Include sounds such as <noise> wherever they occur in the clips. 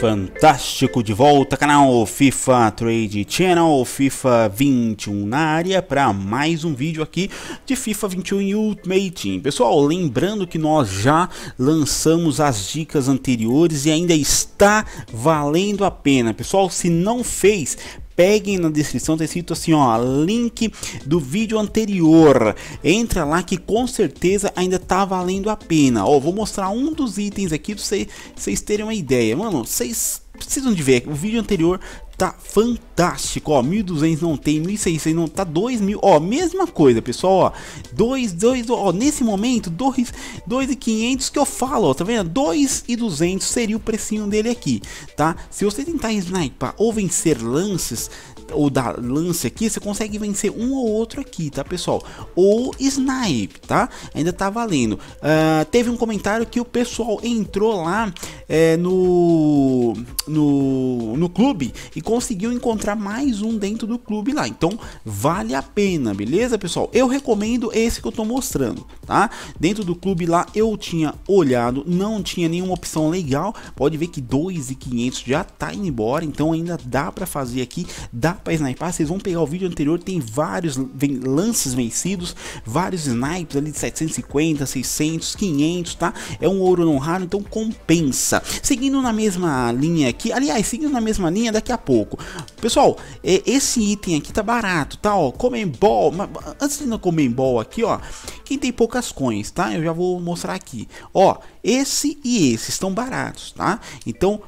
Fantástico de volta, canal FIFA Trade Channel, FIFA 21 na área para mais um vídeo aqui de FIFA 21 Ultimate Team. Pessoal, lembrando que nós já lançamos as dicas anteriores e ainda está valendo a pena. Pessoal, se não fez, peguem na descrição, tá escrito assim ó, link do vídeo anterior, entra lá que com certeza ainda tá valendo a pena, ó, vou mostrar um dos itens aqui pra vocês terem uma ideia, mano, vocês precisam de ver, o vídeo anterior tá fantástico, ó, 1200 não tem, 1600 não tá, 2000, ó, mesma coisa, pessoal, ó, 2, 2, ó, nesse momento, 2, 2,500 que eu falo, ó, tá vendo? 2,200 seria o precinho dele aqui, tá? Se você tentar sniper ou vencer lances, ou da lança aqui, você consegue vencer um ou outro aqui, tá pessoal? Ou snipe, tá? Ainda tá valendo. Uh, teve um comentário que o pessoal entrou lá é, no, no, no clube e conseguiu encontrar mais um dentro do clube lá. Então vale a pena, beleza pessoal? Eu recomendo esse que eu tô mostrando, tá? Dentro do clube lá eu tinha olhado, não tinha nenhuma opção legal. Pode ver que 2.500 já tá indo embora, então ainda dá para fazer aqui, dá para sniper, vocês vão pegar o vídeo anterior, tem vários lances vencidos, vários snipes ali de 750, 600, 500, tá? É um ouro não raro, então compensa. Seguindo na mesma linha aqui, aliás, seguindo na mesma linha daqui a pouco. Pessoal, é, esse item aqui tá barato, tá? Ó, Comembol, antes de não Comembol aqui, ó, quem tem poucas coins, tá? Eu já vou mostrar aqui. Ó, esse e esse estão baratos, tá? Então,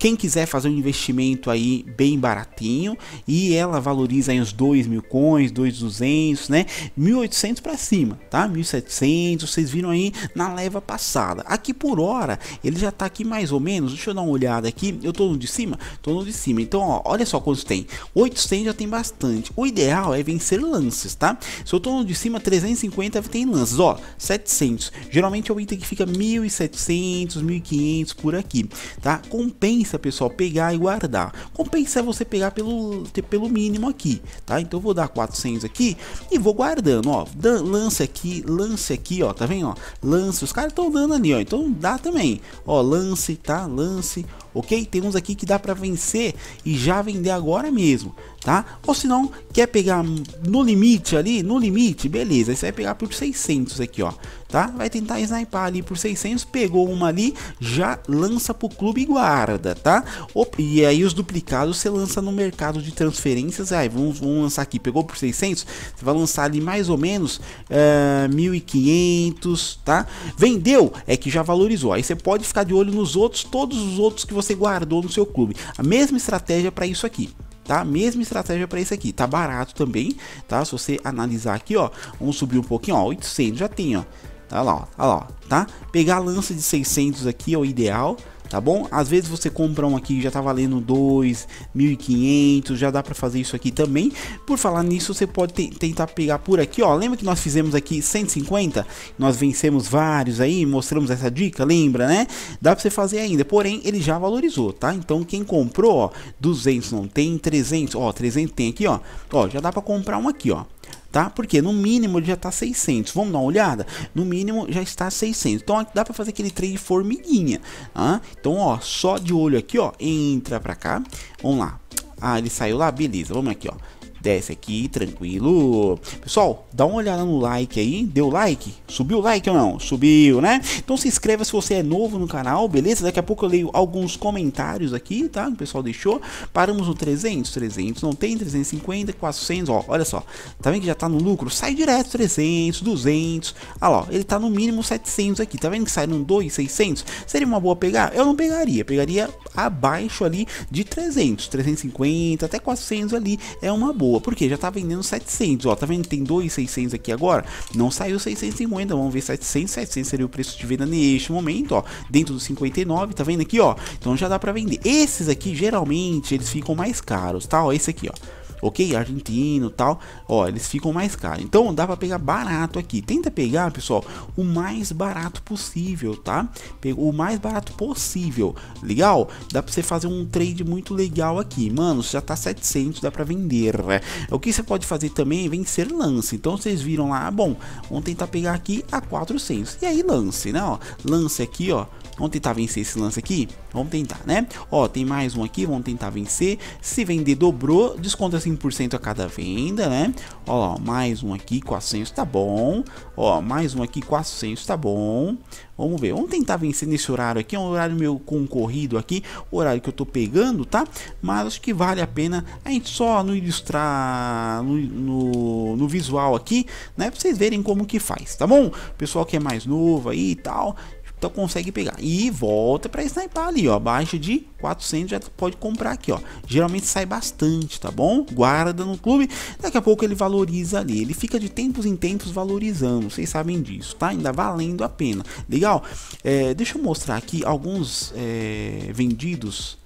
quem quiser fazer um investimento aí bem baratinho e ela valoriza aí uns dois mil coins, 2,200, né? 1.800 para cima, tá? 1.700, vocês viram aí na leva passada. Aqui por hora, ele já tá aqui mais ou menos, deixa eu dar uma olhada aqui. Eu tô no de cima? Tô no de cima. Então, ó, olha só quantos tem. 800 já tem bastante. O ideal é vencer lances, tá? Se eu tô no de cima, 350 tem lances, ó, 700. Geralmente é o item que fica 1.700, 1.500 por aqui, tá? Compensa compensa, pessoal, pegar e guardar. Compensa é você pegar pelo, pelo mínimo aqui, tá? Então eu vou dar 400 aqui e vou guardando, ó. Dan, lance aqui, lance aqui, ó, tá vendo, ó? Lance, os caras estão dando ali, ó. Então dá também. Ó, lance, tá? Lance, ok? Tem uns aqui que dá para vencer e já vender agora mesmo tá? Ou se não, quer pegar no limite ali, no limite, beleza, você vai é pegar por 600 aqui, ó, tá? Vai tentar sniper ali por 600, pegou uma ali, já lança pro clube e guarda, tá? E aí os duplicados você lança no mercado de transferências, aí vamos, vamos lançar aqui, pegou por 600, você vai lançar ali mais ou menos uh, eh, 1.500, tá? Vendeu, é que já valorizou, aí você pode ficar de olho nos outros, todos os outros que você guardou no seu clube, a mesma estratégia para isso aqui tá? Mesma estratégia para esse aqui, tá barato também, tá? Se você analisar aqui, ó, vamos subir um pouquinho, ó, 800 já tem, ó. Tá lá, tá lá, tá? Pegar a lança de 600 aqui é o ideal, tá bom? Às vezes você compra um aqui já tá valendo 2, 1.500, já dá para fazer isso aqui também. Por falar nisso, você pode tentar pegar por aqui, ó. Lembra que nós fizemos aqui 150? Nós vencemos vários aí, mostramos essa dica, lembra, né? Dá para você fazer ainda, porém ele já valorizou, tá? Então quem comprou, ó, 200 não tem, 300, ó, 300 tem aqui, ó. Ó, já dá para comprar um aqui, ó tá? Porque no mínimo ele já tá 600. Vamos dar uma olhada? No mínimo já está 600. Então dá para fazer aquele trade formiguinha, tá? Então, ó, só de olho aqui, ó, entra para cá. Vamos lá. Ah, ele saiu lá, beleza. Vamos aqui, ó desce aqui, tranquilo. Pessoal, dá uma olhada no like aí, deu like? Subiu o like ou não? Subiu, né? Então se inscreva se você é novo no canal, beleza? Daqui a pouco eu leio alguns comentários aqui, tá? O pessoal deixou, paramos no 300, 300, não tem 350, 400, ó, olha só, tá vendo que já tá no lucro? Sai direto 300, 200, olha lá, ele tá no mínimo 700 aqui, tá vendo que sai num 2, 600? Seria uma boa pegar? Eu não pegaria, pegaria abaixo ali de 300, 350 até 400 ali, é uma boa boa. Por Já tá vendendo 700, ó. Tá vendo? Tem 2,600 aqui agora. Não saiu 650, vamos ver 700. 700 seria o preço de venda neste momento, ó. Dentro dos 59, tá vendo aqui, ó. Então já dá pra vender. Esses aqui, geralmente, eles ficam mais caros, tá? Ó, esse aqui, ó ok? Argentino tal, ó, eles ficam mais caros. Então dá para pegar barato aqui. Tenta pegar, pessoal, o mais barato possível, tá? O mais barato possível, legal? Dá para você fazer um trade muito legal aqui, mano. Já tá 700, dá para vender. Né? O que você pode fazer também é vencer lance. Então vocês viram lá, bom, vamos tentar pegar aqui a 400 e aí lance, né? Ó, lance aqui, ó. Vamos tentar tá vencer esse lance aqui? Vamos tentar, né? Ó, tem mais um aqui, vamos tentar vencer. Se vender, dobrou, desconta assim 5% a cada venda, né? Ó, mais um aqui, 400, tá bom. Ó, mais um aqui, 400, tá bom. Vamos ver, vamos tentar vencer nesse horário aqui, é um horário meu concorrido aqui, horário que eu tô pegando, tá? Mas acho que vale a pena a gente só no ilustrar, no, no, no visual aqui, né? Pra vocês verem como que faz, tá bom? Pessoal que é mais novo aí e tal, então consegue pegar. E volta para sniper ali, ó. Abaixo de 400 já pode comprar aqui, ó. Geralmente sai bastante, tá bom? Guarda no clube. Daqui a pouco ele valoriza ali. Ele fica de tempos em tempos valorizando. Vocês sabem disso, tá? Ainda valendo a pena. Legal? É, deixa eu mostrar aqui alguns é, vendidos.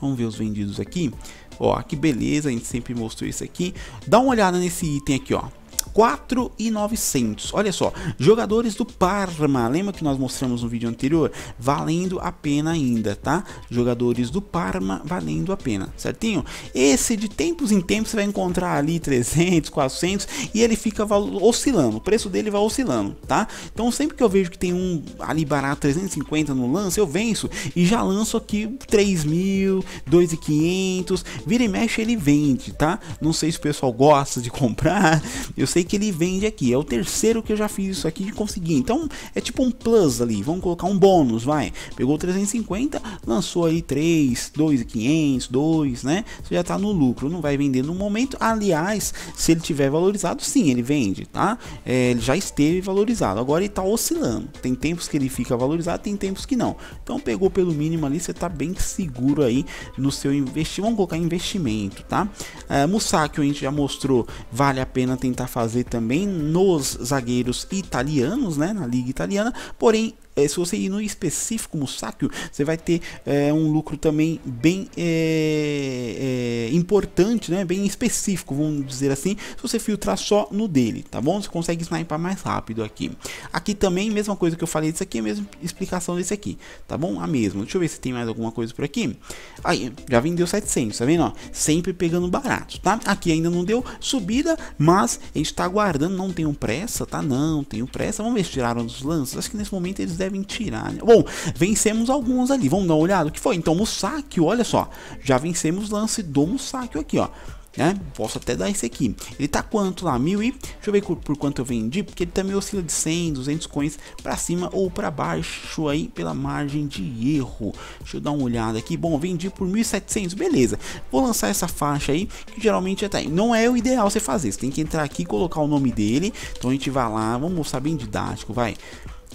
Vamos ver os vendidos aqui. Ó, que beleza. A gente sempre mostrou isso aqui. Dá uma olhada nesse item aqui, ó. 4,900. Olha só, jogadores do Parma, lembra que nós mostramos no vídeo anterior? Valendo a pena ainda, tá? Jogadores do Parma valendo a pena, certinho? Esse de tempos em tempos você vai encontrar ali 300, 400 e ele fica oscilando, o preço dele vai oscilando, tá? Então sempre que eu vejo que tem um ali barato 350 no lance, eu venço e já lanço aqui 3000, mil, 2,500, vira e mexe ele vende, tá? Não sei se o pessoal gosta de comprar, eu sei sei que ele vende aqui. É o terceiro que eu já fiz isso aqui de conseguir. Então é tipo um plus ali. Vamos colocar um bônus, vai. Pegou 350, lançou aí 3, 2,500, 2, né? Você já tá no lucro. Não vai vender no momento. Aliás, se ele tiver valorizado, sim, ele vende, tá? É, ele já esteve valorizado. Agora ele tá oscilando. Tem tempos que ele fica valorizado, tem tempos que não. Então pegou pelo mínimo ali, você tá bem seguro aí no seu investimento. Vamos colocar investimento, tá? É, Musaki, a gente já mostrou, vale a pena tentar fazer fazer também nos zagueiros italianos, né, na liga italiana, porém é, se você ir no específico saque, você vai ter é, um lucro também bem é, é, importante, né? bem específico, vamos dizer assim, se você filtrar só no dele, tá bom? Você consegue sniper mais rápido aqui. Aqui também, mesma coisa que eu falei disso aqui, a mesma explicação desse aqui, tá bom? A mesma. Deixa eu ver se tem mais alguma coisa por aqui. Aí, já vendeu 700, tá vendo? Ó, sempre pegando barato, tá? Aqui ainda não deu subida, mas a gente tá aguardando, não tenho pressa, tá? Não, tenho pressa. Vamos ver se tiraram dos lances. Acho que nesse momento eles devem tirar. Né? Bom, vencemos alguns ali. Vamos dar uma olhada. O que foi? Então, Musakio, olha só. Já vencemos o lance do Musakio aqui, ó. Né? Posso até dar esse aqui. Ele tá quanto lá? Mil e... Deixa eu ver por quanto eu vendi, porque ele também oscila de 100, 200 coins para cima ou para baixo aí pela margem de erro. Deixa eu dar uma olhada aqui. Bom, vendi por 1.700, beleza. Vou lançar essa faixa aí, que geralmente é até não é o ideal você fazer. Você tem que entrar aqui e colocar o nome dele. Então a gente vai lá, vamos mostrar bem didático, vai.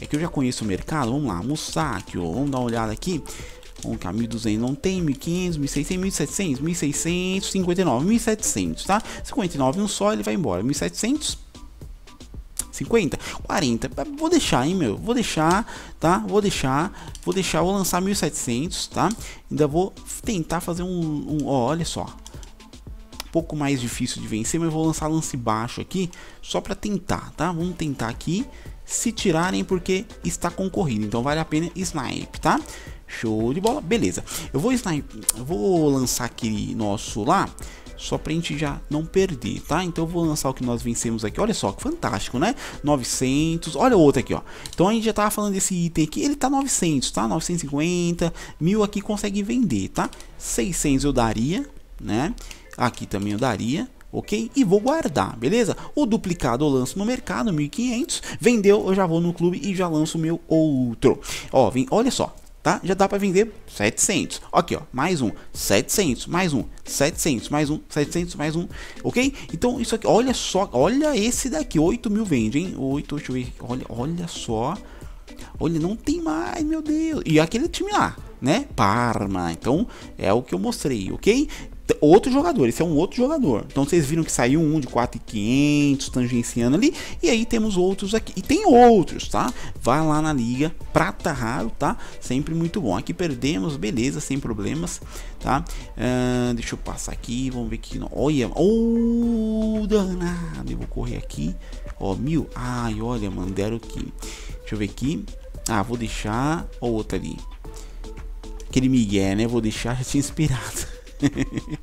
É que eu já conheço o mercado, vamos lá, Musaki, vamos dar uma olhada aqui. Vamos cá, 1200 não tem, 1500, 1600, 1700, 1659, 1700, tá? 59 um só, ele vai embora, 1700, 50, 40, vou deixar, hein, meu, vou deixar, tá, vou deixar, vou deixar, vou lançar 1700, tá, ainda vou tentar fazer um, um ó, olha só, pouco mais difícil de vencer, mas vou lançar lance baixo aqui só para tentar, tá? Vamos tentar aqui se tirarem porque está concorrido. Então vale a pena snipe, tá? Show de bola, beleza. Eu vou snipe, eu vou lançar aqui nosso lá só pra gente já não perder, tá? Então eu vou lançar o que nós vencemos aqui, olha só, que fantástico, né? 900, olha o outro aqui, ó. Então a gente já tava falando desse item aqui, ele tá 900, tá? 950, mil aqui consegue vender, tá? 600 eu daria, né? Aqui também eu daria, ok? E vou guardar, beleza? O duplicado eu lanço no mercado, 1500, vendeu, eu já vou no clube e já lanço o meu outro. Ó, vem, olha só, tá? Já dá para vender 700. Aqui, ó, mais um, 700, mais um, 700, mais um, 700, mais um, ok? Então, isso aqui, olha só, olha esse daqui, 8000 mil vende, hein? 8, deixa eu ver, olha, olha só. Olha, não tem mais, meu Deus. E aquele time lá, né? Parma. Então, é o que eu mostrei, ok? outro jogador, esse é um outro jogador. Então vocês viram que saiu um de 4,500 tangenciando ali, e aí temos outros aqui. E tem outros, tá? Vai lá na liga, prata raro, tá? Sempre muito bom. Aqui perdemos, beleza, sem problemas, tá? Uh, deixa eu passar aqui, vamos ver que não. Olha, oh, danado, eu vou correr aqui. Ó, oh, mil. Ai, olha, mano, deram aqui. Deixa eu ver aqui. Ah, vou deixar. o outra ali. Aquele Miguel, né? Vou deixar, já tinha inspirado. <laughs>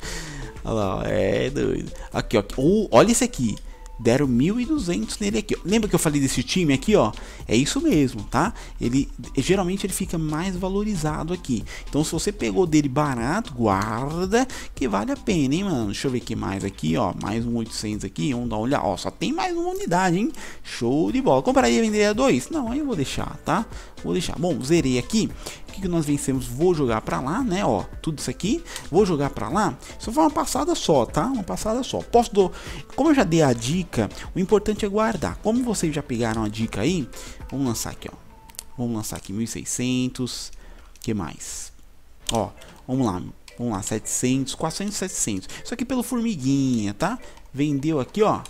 Olha lá, é doido. Aqui, ó. Oh, olha esse aqui. Deram 1.200 nele aqui. Lembra que eu falei desse time aqui, ó? É isso mesmo, tá? Ele geralmente ele fica mais valorizado aqui. Então, se você pegou dele barato, guarda que vale a pena, hein, mano? Deixa eu ver que mais aqui, ó. Mais um 800 aqui. Vamos dar uma olhada. Ó, só tem mais uma unidade, hein? Show de bola. Compraria e venderia dois? Não, aí eu vou deixar, tá? Vou deixar. Bom, zerei aqui. O que, que nós vencemos? Vou jogar para lá, né? Ó, tudo isso aqui. Vou jogar para lá. Isso foi uma passada só, tá? Uma passada só. Posso do... Como eu já dei a dica, o importante é guardar. Como vocês já pegaram a dica aí, vamos lançar aqui, ó. Vamos lançar aqui 1600. Que mais? Ó, vamos lá. Vamos lá, 700, 400, 700. Isso aqui pelo formiguinha, tá? Vendeu aqui, ó.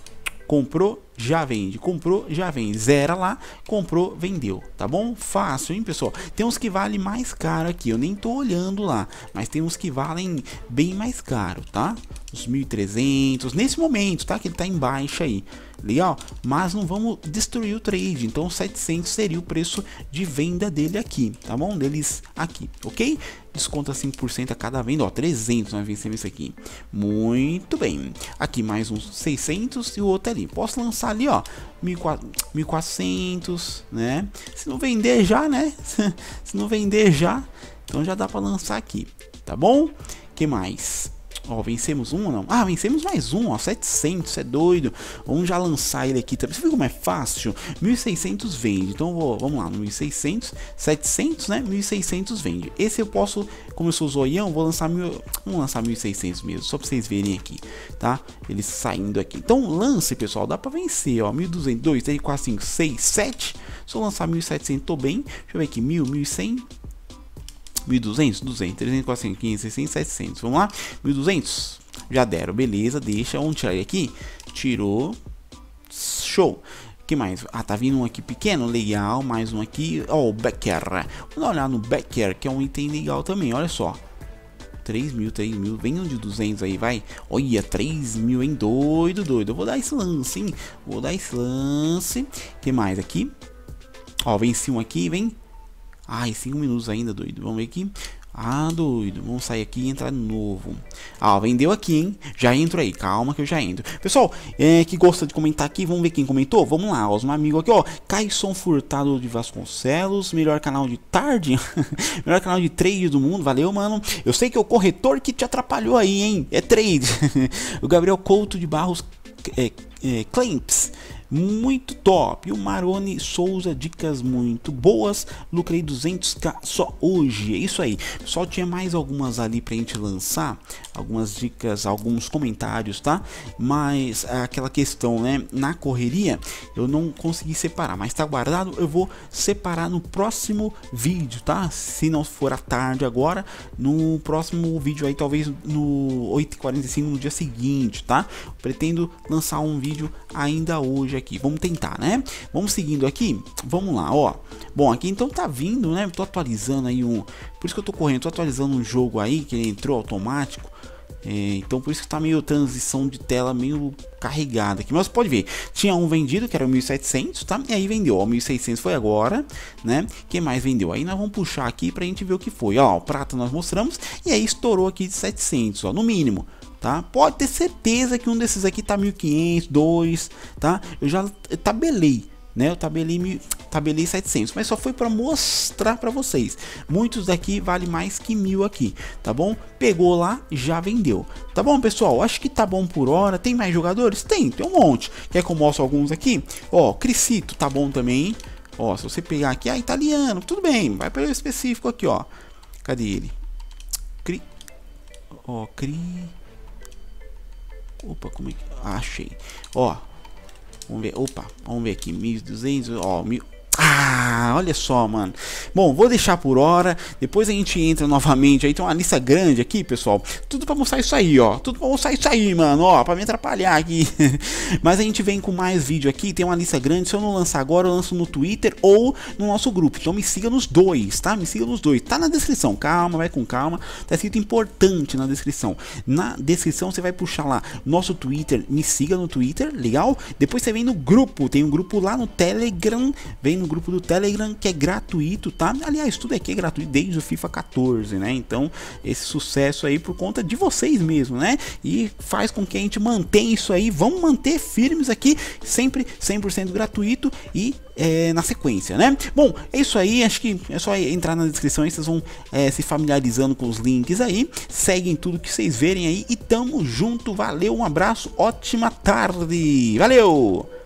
Comprou, já vende. Comprou, já vende. Zera lá, comprou, vendeu. Tá bom? Fácil, hein, pessoal? Tem uns que valem mais caro aqui. Eu nem tô olhando lá. Mas tem uns que valem bem mais caro, tá? Os 1.300. Nesse momento, tá? Que ele tá em baixa aí ali, ó, mas não vamos destruir o trade. Então 700 seria o preço de venda dele aqui, tá bom? Deles aqui, ok? Desconta 5% a cada venda, ó, 300 nós vencemos isso aqui. Muito bem. Aqui mais uns 600 e o outro ali. Posso lançar ali, ó, 1400, né? Se não vender já, né? <laughs> Se não vender já, então já dá para lançar aqui, tá bom? Que mais? Ó, vencemos um ou não? Ah, vencemos mais um, ó, 700, é doido. Vamos já lançar ele aqui também. Você viu como é fácil? 1600 vende. Então vou, vamos lá, 1600, 700, né? 1600 vende. Esse eu posso, como eu sou zoião, vou lançar mil, vamos lançar 1600 mesmo, só pra vocês verem aqui, tá? Ele saindo aqui. Então lance, pessoal, dá pra vencer, ó, 1200, 2, 3, 4, 5, 6, 7. Se eu lançar 1700, tô bem. Deixa eu ver aqui, 1000, 1100 1200, 200, 300, 400, 500, 600, 700. Vamos lá? 1200. Já deram, beleza. Deixa vamos tirar aqui. Tirou. Show. que mais? Ah, tá vindo um aqui pequeno, legal. Mais um aqui. Ó, oh, o Becker. Vamos dar uma olhada no Becker, que é um item legal também. Olha só. 3 mil, 3 mil, vem um de 200 aí, vai. Olha, 3 mil, hein? Doido, doido. Eu vou dar esse lance, hein? Vou dar esse lance. que mais aqui? Ó, venci um aqui, vem Ai, 5 minutos ainda, doido. Vamos ver aqui. Ah, doido. Vamos sair aqui e entrar de novo. Ah, vendeu aqui, hein? Já entro aí. Calma que eu já entro. Pessoal, é, que gosta de comentar aqui, vamos ver quem comentou? Vamos lá, ó, os meus amigos aqui, ó. Caisson Furtado de Vasconcelos, melhor canal de tarde. <laughs> melhor canal de trade do mundo. Valeu, mano. Eu sei que é o corretor que te atrapalhou aí, hein? É trade. <laughs> o Gabriel Couto de Barros... É, é, Clamps muito top. o Marone Souza, dicas muito boas. Lucrei 200k só hoje. É isso aí. Só tinha mais algumas ali pra gente lançar algumas dicas, alguns comentários, tá? Mas aquela questão, né? Na correria eu não consegui separar, mas tá guardado. Eu vou separar no próximo vídeo, tá? Se não for à tarde agora, no próximo vídeo aí, talvez no 8h45 no dia seguinte, tá? Pretendo lançar um vídeo ainda hoje aqui. Vamos tentar, né? Vamos seguindo aqui. Vamos lá, ó. Bom, aqui então tá vindo, né? Tô atualizando aí um por isso que eu tô correndo, tô atualizando um jogo aí que ele entrou automático. É, então por isso que tá meio transição de tela meio carregada aqui, mas pode ver, tinha um vendido que era o 1700, tá? E aí vendeu, ó, 1600 foi agora, né? Quem mais vendeu? Aí nós vamos puxar aqui pra gente ver o que foi, ó, o prata nós mostramos e aí estourou aqui de 700, ó, no mínimo, tá? Pode ter certeza que um desses aqui tá 1500, 2, tá? Eu já tabelei, né? Eu tabelei, tabelei 700, mas só foi para mostrar para vocês. Muitos daqui vale mais que mil aqui, tá bom? Pegou lá, já vendeu. Tá bom, pessoal? Acho que tá bom por hora. Tem mais jogadores? Tem, tem um monte. Quer que eu mostre alguns aqui? Ó, Crisito tá bom também, Ó, se você pegar aqui, ah, italiano, tudo bem. Vai pelo específico aqui, ó. Cadê ele? Cri... Ó, Cri... Opa, como é que... Ah, achei. Ó, Vamos ver, opa, vamos ver aqui, 1200, ó, mil, ah, olha só, mano. Bom, vou deixar por hora. Depois a gente entra novamente. Aí tem uma lista grande aqui, pessoal. Tudo pra mostrar isso aí, ó. Tudo pra mostrar isso aí, mano. Ó, pra me atrapalhar aqui. <laughs> Mas a gente vem com mais vídeo aqui. Tem uma lista grande. Se eu não lançar agora, eu lanço no Twitter ou no nosso grupo. Então me siga nos dois, tá? Me siga nos dois. Tá na descrição. Calma, vai com calma. Tá escrito importante na descrição. Na descrição você vai puxar lá nosso Twitter. Me siga no Twitter, legal? Depois você vem no grupo. Tem um grupo lá no Telegram. Vem no grupo do Telegram que é gratuito, tá? Aliás, tudo aqui é gratuito desde o FIFA 14, né? Então, esse sucesso aí por conta de vocês mesmo, né? E faz com que a gente mantenha isso aí. Vamos manter firmes aqui, sempre 100% gratuito e é, na sequência, né? Bom, é isso aí. Acho que é só entrar na descrição vocês vão é, se familiarizando com os links aí. Seguem tudo que vocês verem aí e tamo junto. Valeu, um abraço, ótima tarde. Valeu!